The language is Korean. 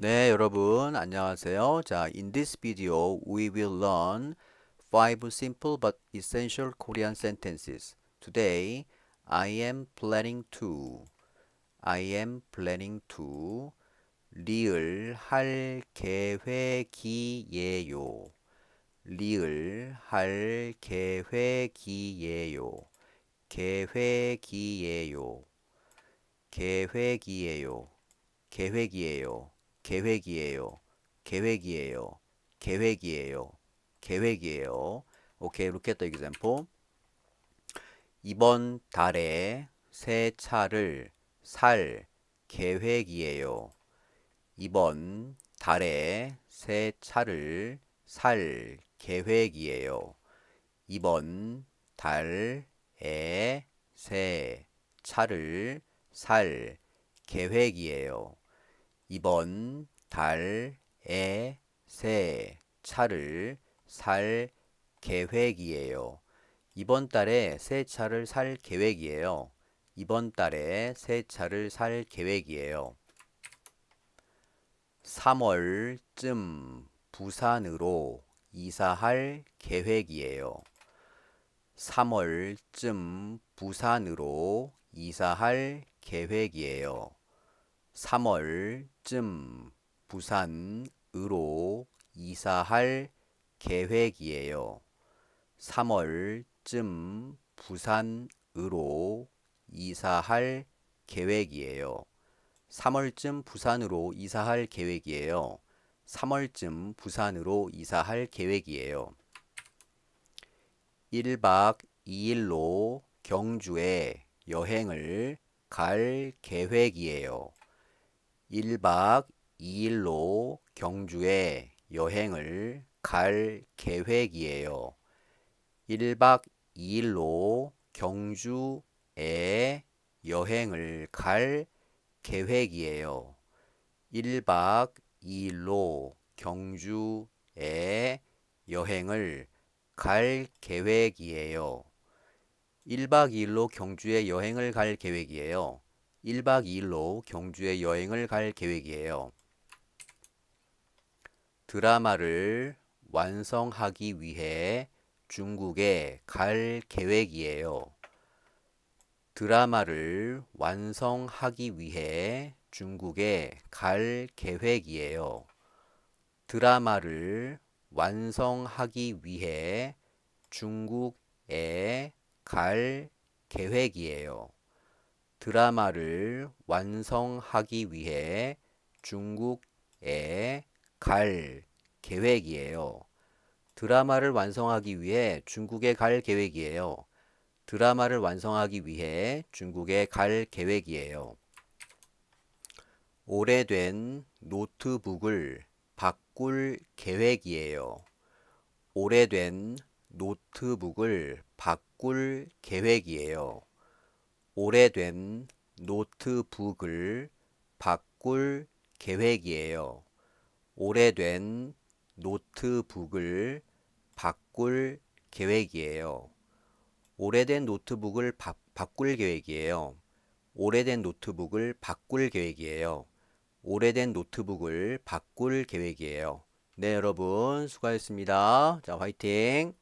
네, 여러분 안녕하세요. 자, in this video we will learn five simple but essential Korean sentences. Today I am planning to I am planning to 리을 할 계획이에요. 리을 할 계획이에요. 계획이에요. 계획이에요. 계획이에요. 계획이에요. 계획이에요. 계획이에요. 계획이에요. 오케이, look at t 이번 달에 새 차를 살 계획이에요. 이번 달에 새 차를 살 계획이에요. 이번 달에 새 차를 살 계획이에요. 이번 달에 새 차를 살 계획이에요. 이번 달에 새 차를 살 계획이에요. 이번 달에 새 차를 살 계획이에요. 3월쯤 부산으로 이사할 계획이에요. 3월쯤 부산으로 이사할 계획이에요. 3월쯤 부산으로 이사할 계획이에요. 3월쯤 부산으로 이사할 계획이에요. 3월쯤 부산으로 이사할 계획이에요. 3월쯤 부산으로 이사할 계획이에요. 1박 2일로 경주에 여행을 갈 계획이에요. 1박 2일로 경주에 여행을 갈 계획이에요. 1박 2일로 경주에 여행을 갈 계획이에요. 1박 2일로 경주에 여행을 갈 계획이에요. 1박 2일로 경주에 여행을 갈 계획이에요. 1박 2일로 경주에 여행을 갈 계획이에요. 드라마를 완성하기 위해 중국에 갈 계획이에요. 드라마를 완성하기 위해 중국에 갈 계획이에요. 드라마를 완성하기 위해 중국에 갈 계획이에요. 드라마를 완성하기 위해 중국에 갈 계획이에요. 드라마를 완성하기 위해 중국에 갈 계획이에요. 드라마를 완성하기 위해 중국에 갈 계획이에요. 오래된 노트북을 바꿀 계획이에요. 오래된 노트북을 바꿀 계획이에요. 오래된 노트북을 바꿀 계획이에요. 오래된 노트북을 바꿀 계획이에요. 오래된 노트북을 바, 바꿀 계획이에요. 오래된 노트북을 바꿀 계획이에요. 오래된 노트북을 바꿀 계획이에요. 네, 여러분 수고하셨습니다. 자, 화이팅!